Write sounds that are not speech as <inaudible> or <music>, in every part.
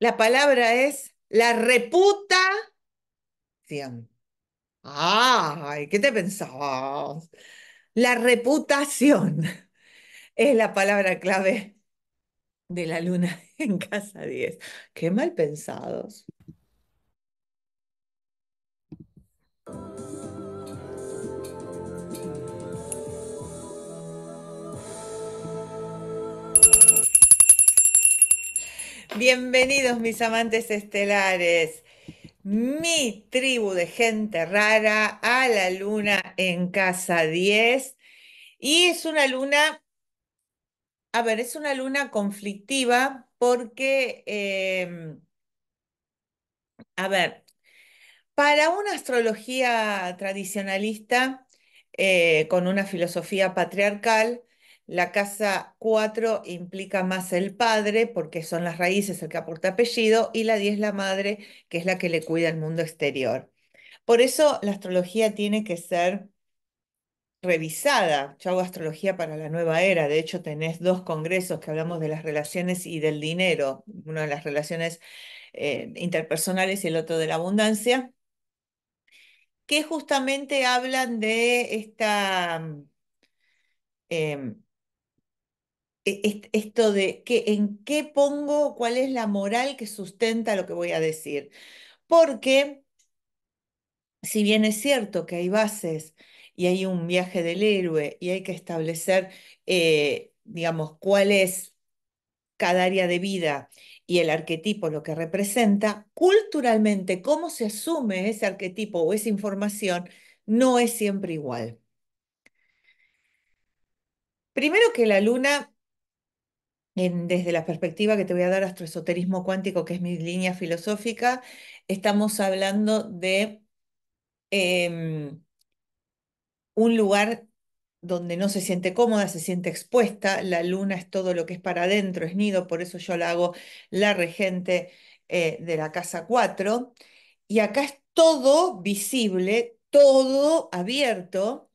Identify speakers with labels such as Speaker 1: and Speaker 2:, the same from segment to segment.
Speaker 1: La palabra es la reputación. Ay, ¿qué te pensabas? La reputación <laughs> es la palabra clave de la luna <laughs> en casa 10. Qué mal pensados. Bienvenidos mis amantes estelares, mi tribu de gente rara a la luna en casa 10. Y es una luna, a ver, es una luna conflictiva porque, em, a ver, para una astrología tradicionalista eh, con una filosofía patriarcal, la casa 4 implica más el padre, porque son las raíces el que aporta apellido, y la 10 la madre, que es la que le cuida el mundo exterior. Por eso la astrología tiene que ser revisada. Yo hago astrología para la nueva era. De hecho, tenés dos congresos que hablamos de las relaciones y del dinero. Uno de las relaciones eh, interpersonales y el otro de la abundancia, que justamente hablan de esta... Em, e, esto de que, en qué pongo, cuál es la moral que sustenta lo que voy a decir. Porque si bien es cierto que hay bases y hay un viaje del héroe y hay que establecer, eh, digamos, cuál es cada área de vida y el arquetipo lo que representa, culturalmente cómo se asume ese arquetipo o esa información no es siempre igual. Primero que la luna desde la perspectiva que te voy a dar astroesoterismo cuántico, que es mi línea filosófica, estamos hablando de em, un lugar donde no se siente cómoda, se siente expuesta, la luna es todo lo que es para adentro, es nido, por eso yo la hago la regente eh, de la casa 4, y acá es todo visible, todo abierto,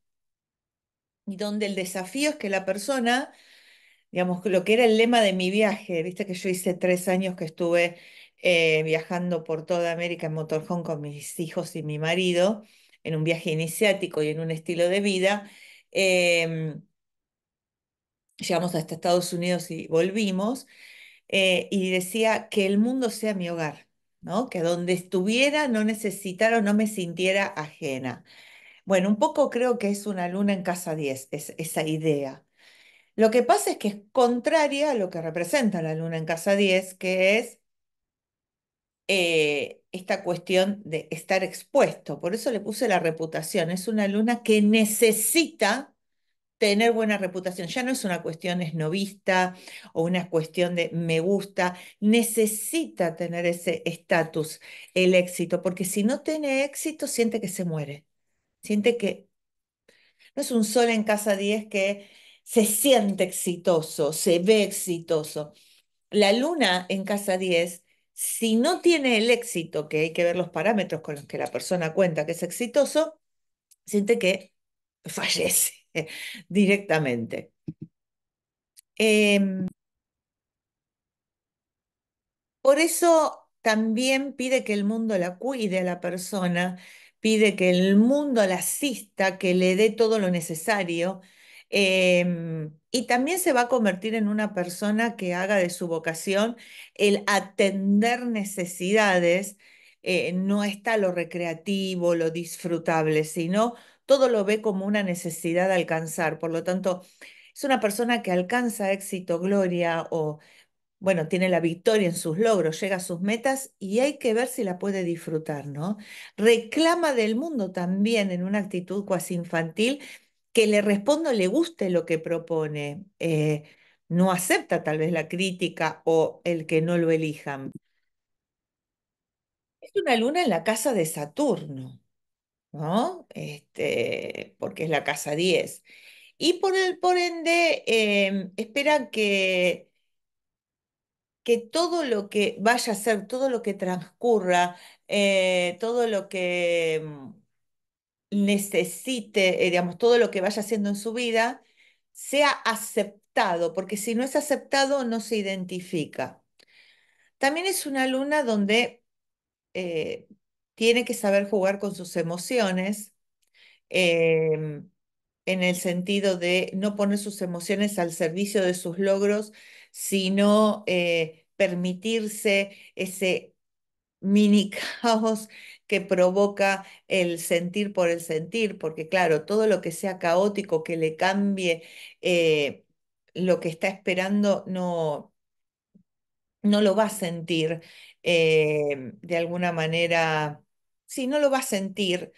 Speaker 1: y donde el desafío es que la persona digamos, lo que era el lema de mi viaje, viste que yo hice tres años que estuve eh, viajando por toda América en motorhome con mis hijos y mi marido, en un viaje iniciático y en un estilo de vida. Em, llegamos hasta Estados Unidos y volvimos, eh, y decía que el mundo sea mi hogar, ¿no? que donde estuviera no necesitara o no me sintiera ajena. Bueno, un poco creo que es una luna en casa 10, es, esa idea. Lo que pasa es que es contraria a lo que representa la luna en casa 10, que es eh, esta cuestión de estar expuesto. Por eso le puse la reputación. Es una luna que necesita tener buena reputación. Ya no es una cuestión esnovista o una cuestión de me gusta. Necesita tener ese estatus, el éxito, porque si no tiene éxito, siente que se muere. Siente que no es un sol en casa 10 que se siente exitoso, se ve exitoso. La luna en casa 10, si no tiene el éxito, que hay que ver los parámetros con los que la persona cuenta que es exitoso, siente que fallece <laughs> directamente. Em, por eso también pide que el mundo la cuide a la persona, pide que el mundo la asista, que le dé todo lo necesario, Em, y también se va a convertir en una persona que haga de su vocación el atender necesidades. Eh, no está lo recreativo, lo disfrutable, sino todo lo ve como una necesidad de alcanzar. Por lo tanto, es una persona que alcanza éxito, gloria o, bueno, tiene la victoria en sus logros, llega a sus metas y hay que ver si la puede disfrutar, ¿no? Reclama del mundo también en una actitud cuasi infantil que le responda o le guste lo que propone. Eh, no acepta tal vez la crítica o el que no lo elijan. Es una luna en la casa de Saturno, ¿no? Este, porque es la casa 10. Y por, el, por ende, em, esperan que, que todo lo que vaya a ser, todo lo que transcurra, eh, todo lo que mm, necesite, eh, digamos, todo lo que vaya haciendo en su vida, sea aceptado, porque si no es aceptado, no se identifica. También es una luna donde eh, tiene que saber jugar con sus emociones, em, en el sentido de no poner sus emociones al servicio de sus logros, sino eh, permitirse ese mini <laughs> caos que provoca el sentir por el sentir, porque claro, todo lo que sea caótico, que le cambie eh, lo que está esperando, no, no lo va a sentir eh, de alguna manera, sí, no lo va a sentir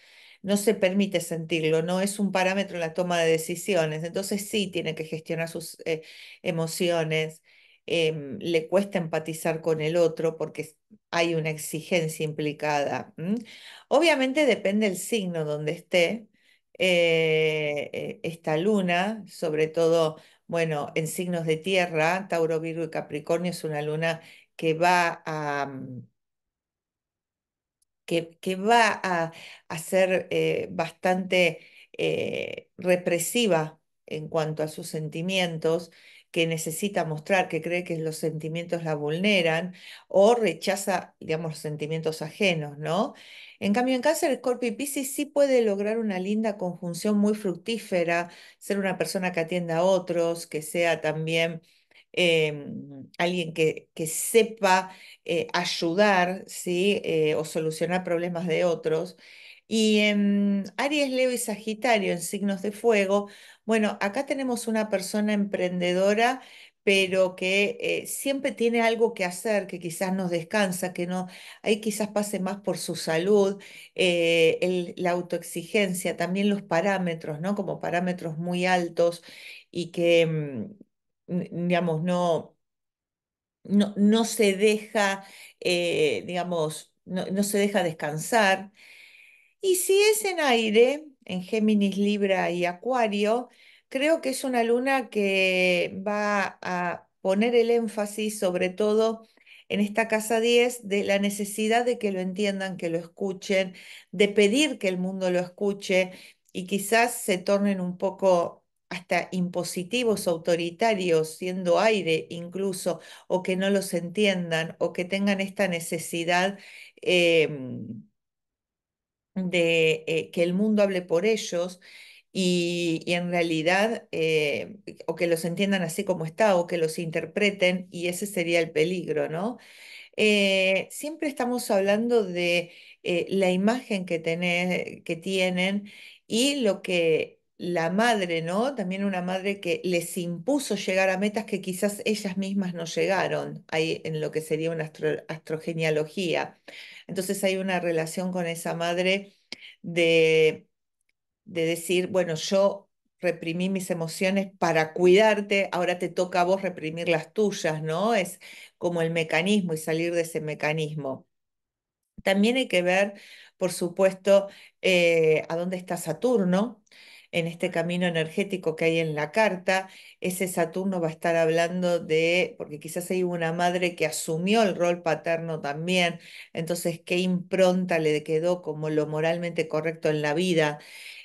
Speaker 1: no se permite sentirlo, no es un parámetro en la toma de decisiones. Entonces sí tiene que gestionar sus eh, emociones Em, le cuesta empatizar con el otro porque hay una exigencia implicada. Obviamente depende del signo donde esté eh, eh, esta luna, sobre todo, bueno, en signos de tierra, Tauro, Virgo y Capricornio es una luna que va a... Mm, que, va a, ser eh, bastante represiva en cuanto a sus sentimientos que necesita mostrar, que cree que los sentimientos la vulneran o rechaza, digamos, los sentimientos ajenos, ¿no? En cambio, en cáncer, Scorpio y Pisces sí puede lograr una linda conjunción muy fructífera, ser una persona que atienda a otros, que sea también... Em, alguien que, sepa eh, ayudar ¿sí? Eh, o solucionar problemas de otros y en em, Aries, Leo y Sagitario, en signos de fuego, bueno, acá tenemos una persona emprendedora, pero que eh, siempre tiene algo que hacer, que quizás no descansa, que no, ahí quizás pase más por su salud, eh, la autoexigencia, también los parámetros, ¿no? Como parámetros muy altos y que, em, eh, digamos, no, no, se deja, digamos, no se deja descansar. Y si es en aire, en Géminis, Libra y Acuario, creo que es una luna que va a poner el énfasis sobre todo en esta casa 10 de la necesidad de que lo entiendan, que lo escuchen, de pedir que el mundo lo escuche y quizás se tornen un poco hasta impositivos, autoritarios, siendo aire incluso, o que no los entiendan, o que tengan esta necesidad eh, de eh, que el mundo hable por ellos y, en realidad, eh, o que los entiendan así como está, o que los interpreten, y ese sería el peligro, ¿no? Eh, siempre estamos hablando de la imagen que, que tienen y lo que la madre, ¿no? También una madre que les impuso llegar a metas que quizás ellas mismas no llegaron, ahí en lo que sería una astro Entonces hay una relación con esa madre de, decir, bueno, yo reprimí mis emociones para cuidarte, ahora te toca a vos reprimir las tuyas, ¿no? Es como el mecanismo y salir de ese mecanismo. También hay que ver, por supuesto, eh, a dónde está Saturno en este camino energético que hay en la carta. Ese Saturno va a estar hablando de, porque quizás hay una madre que asumió el rol paterno también, entonces qué impronta le quedó como lo moralmente correcto en la vida.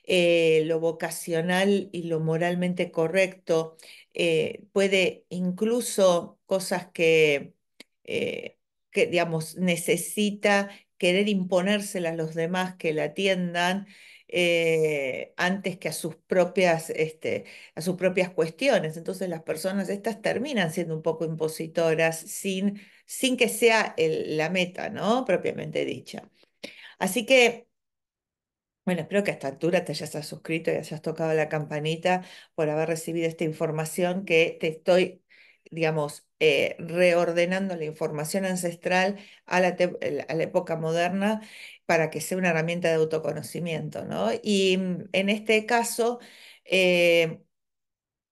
Speaker 1: Eh, lo vocacional y lo moralmente correcto, eh, puede incluso cosas que, eh, que, digamos, necesita querer imponérselas a los demás que la atiendan, eh, antes que a sus, propias, este, a sus propias cuestiones. Entonces las personas estas terminan siendo un poco impositoras sin, sin que sea la meta, ¿no? Propiamente dicha. Así que bueno, espero que a esta altura te hayas suscrito y hayas tocado la campanita por haber recibido esta información que te estoy, digamos, eh, reordenando la información ancestral a a la, época moderna para que sea una herramienta de autoconocimiento, ¿no? Y mm, en este caso, eh,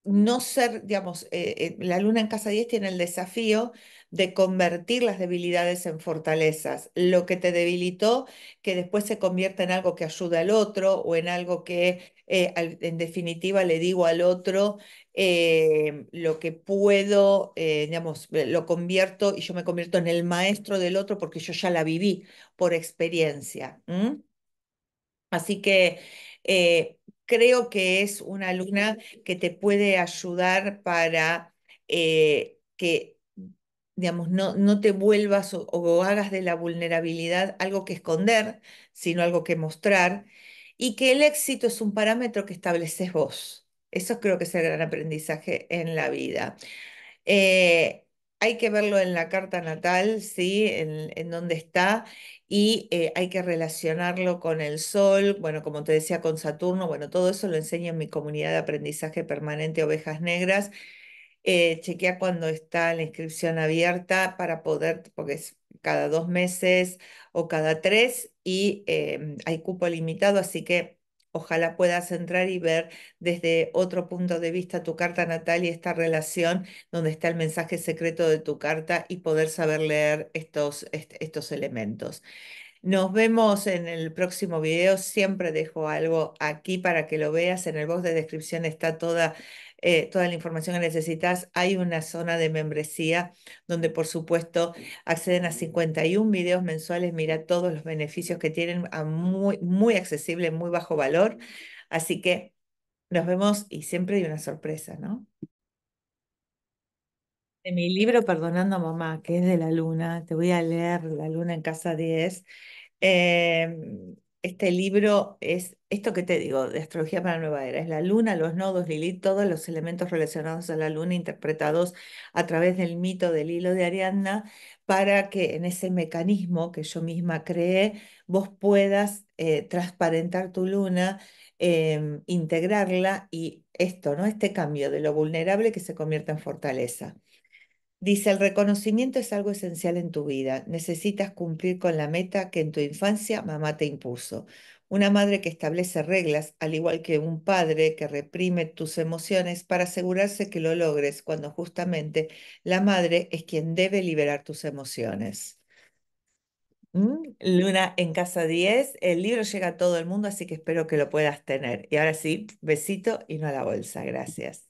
Speaker 1: no ser, digamos, eh, eh, la luna en casa 10 tiene el desafío de convertir las debilidades en fortalezas, lo que te debilitó, que después se convierta en algo que ayuda al otro o en algo que eh, en definitiva le digo al otro eh, lo que puedo, eh, digamos, lo convierto y yo me convierto en el maestro del otro porque yo ya la viví por experiencia. Así que creo que es una alumna que te puede ayudar para que digamos, no, te vuelvas o hagas de la vulnerabilidad algo que esconder, sino algo que mostrar y que el éxito es un parámetro que estableces vos. Eso creo que es el gran aprendizaje en la vida. Eh, hay que verlo en la carta natal, ¿sí? En, dónde está, y eh, hay que relacionarlo con el sol, bueno, como te decía, con Saturno, bueno, todo eso lo enseño en mi comunidad de aprendizaje permanente Ovejas Negras. Eh, chequea cuando está la inscripción abierta para poder, porque es cada dos meses o cada tres, y em, hay cupo limitado, así que ojalá puedas entrar y ver desde otro punto de vista tu carta natal y esta relación donde está el mensaje secreto de tu carta y poder saber leer estos, estos elementos. Nos vemos en el próximo video. Siempre dejo algo aquí para que lo veas. En el box de descripción está toda eh, toda la información que necesitas. Hay una zona de membresía donde, por supuesto, acceden a 51 videos mensuales. Mira todos los beneficios que tienen a muy, muy accesible, muy bajo valor. Así que nos vemos y siempre hay una sorpresa, ¿no? En mi libro Perdonando a Mamá, que es de la luna, te voy a leer La luna en casa 10. Este libro es esto que te digo, de Astrología para la Nueva Era, es la luna, los nodos, Lilith, todos los elementos relacionados a la luna interpretados a través del mito del hilo de Ariadna para que en ese mecanismo que yo misma creé, vos puedas eh, transparentar tu luna, em, integrarla y esto, ¿no? Este cambio de lo vulnerable que se convierta en fortaleza. Dice, el reconocimiento es algo esencial en tu vida. Necesitas cumplir con la meta que en tu infancia mamá te impuso. Una madre que establece reglas, al igual que un padre que reprime tus emociones para asegurarse que lo logres, cuando justamente la madre es quien debe liberar tus emociones. Mm, Luna en casa 10, el libro llega a todo el mundo, así que espero que lo puedas tener. Y ahora sí, besito y no a la bolsa. Gracias.